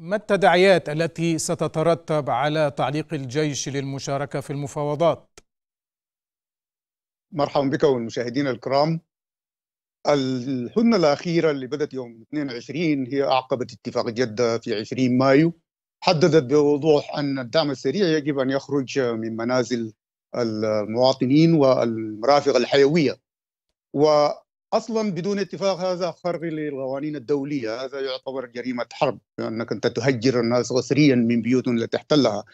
ما التداعيات التي ستترتب على تعليق الجيش للمشاركة في المفاوضات؟ مرحبا بك والمشاهدين الكرام الهدنة الأخيرة اللي بدأت يوم 22 هي أعقبت اتفاق جدة في 20 مايو حددت بوضوح أن الدعم السريع يجب أن يخرج من منازل المواطنين والمرافق الحيوية و اصلا بدون اتفاق هذا خرق للقوانين الدوليه هذا يعتبر جريمه حرب لانك انت تهجر الناس غسريا من بيوتهم التي تحتلها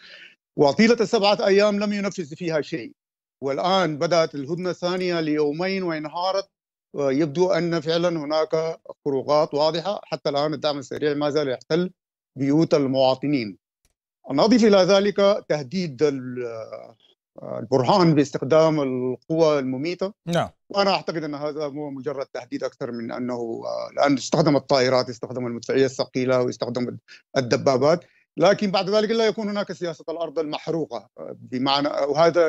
وطيله السبعه ايام لم ينفذ فيها شيء والان بدات الهدنه الثانيه ليومين وانهارت يبدو ان فعلا هناك خروقات واضحه حتى الان الدعم السريع ما زال يحتل بيوت المواطنين نضيف الى ذلك تهديد البرهان باستخدام القوى المميتة نعم وأنا أعتقد أن هذا هو مجرد تهديد أكثر من أنه الآن آه، استخدم الطائرات استخدم المدفعية الثقيلة واستخدم الدبابات لكن بعد ذلك لا يكون هناك سياسة الأرض المحروقة آه، بمعنى آه، وهذا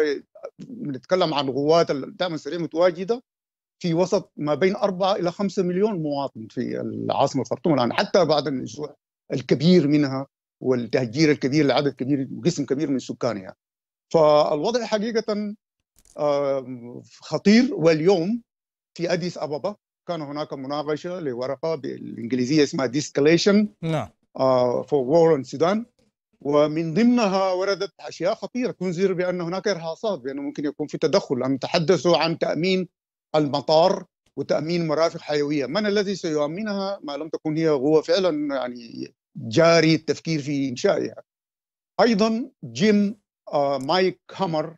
نتكلم عن غوات الدعم السريع متواجدة في وسط ما بين 4 إلى 5 مليون مواطن في العاصمة الخرطوم الآن حتى بعد النزوح الكبير منها والتهجير الكبير لعدد كبير وقسم كبير من سكانها فالوضع حقيقه خطير واليوم في اديس ابابا كان هناك مناقشه لورقه بالانجليزيه اسمها ديسكليشن نعم فور وور السودان ومن ضمنها وردت اشياء خطيره تنذر بان هناك ارهاصات بانه ممكن يكون في تدخل ان تحدثوا عن تامين المطار وتامين مرافق حيويه، من الذي سيؤمنها ما لم تكن هي هو فعلا يعني جاري التفكير في انشائها. ايضا جيم آه، مايك هامر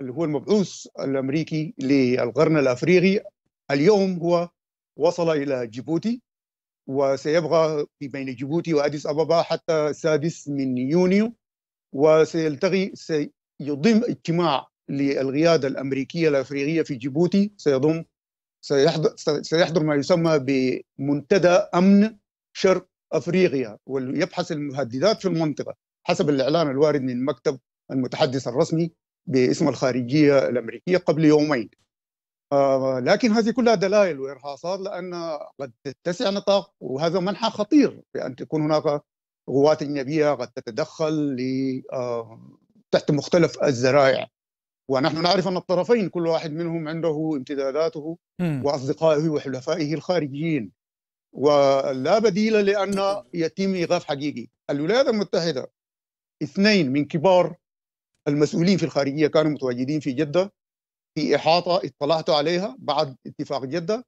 اللي هو المبعوث الامريكي للقرن الافريقي اليوم هو وصل الى جيبوتي وسيبقى في بين جيبوتي واديس ابابا حتى السادس من يونيو وسيلتقي سيضم اجتماع للقياده الامريكيه الافريقيه في جيبوتي سيضم سيحضر, سيحضر ما يسمى بمنتدى امن شرق افريقيا ويبحث المهددات في المنطقه حسب الاعلان الوارد من مكتب المتحدث الرسمي باسم الخارجيه الامريكيه قبل يومين آه، لكن هذه كلها دلائل وارهاصات لان قد تتسع نطاق وهذا منحى خطير بان تكون هناك قوات اجنبيه قد تتدخل آه، تحت مختلف الذرائع ونحن نعرف ان الطرفين كل واحد منهم عنده امتداداته واصدقائه وحلفائه الخارجيين ولا بديل لان يتم ايقاف حقيقي الولايات المتحده اثنين من كبار المسؤولين في الخارجيه كانوا متواجدين في جده في احاطه اطلعت عليها بعد اتفاق جده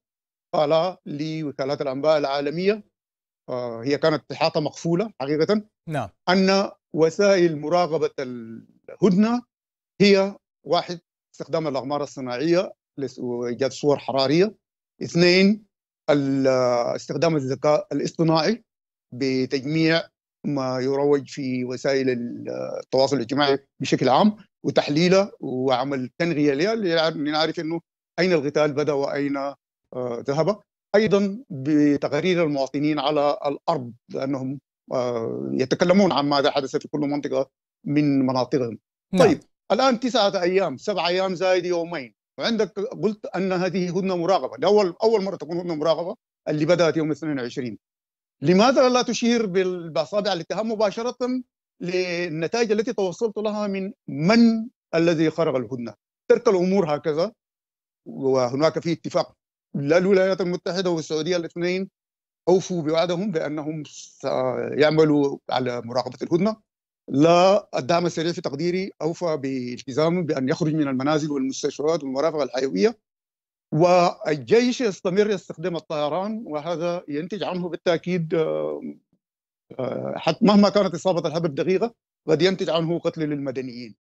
قال لوكالات الانباء العالميه آه، هي كانت احاطه مقفوله حقيقه نعم ان وسائل مراقبه الهدنه هي واحد استخدام الاقمار الصناعيه لايجاد صور حراريه اثنين استخدام الذكاء الاصطناعي بتجميع ما يروج في وسائل التواصل الاجتماعي بشكل عام وتحليله وعمل تنغيه لها لنعرف انه اين القتال بدا واين آه، ذهب ايضا بتقارير المواطنين على الارض لانهم آه، يتكلمون عن ماذا حدث في كل منطقه من مناطقهم نعم. طيب الان تسعه ايام سبع ايام زائد يومين وعندك قلت ان هذه هدنه مراقبه لاول اول مره تكون هدنه مراقبه اللي بدات يوم 22 لماذا لا تشير باصابع الاتهام مباشره للنتائج التي توصلت لها من من الذي خرق الهدنه ترك الامور هكذا وهناك في اتفاق لا الولايات المتحده والسعوديه الاثنين اوفوا بوعدهم بانهم سيعملوا على مراقبه الهدنه لا الدعم السريع في تقديري اوفى بالتزام بان يخرج من المنازل والمستشفيات والمرافق الحيويه والجيش يستمر يستخدم الطيران وهذا ينتج عنه بالتاكيد آه، آه، حتى مهما كانت اصابه الحرب دقيقه قد ينتج عنه قتل للمدنيين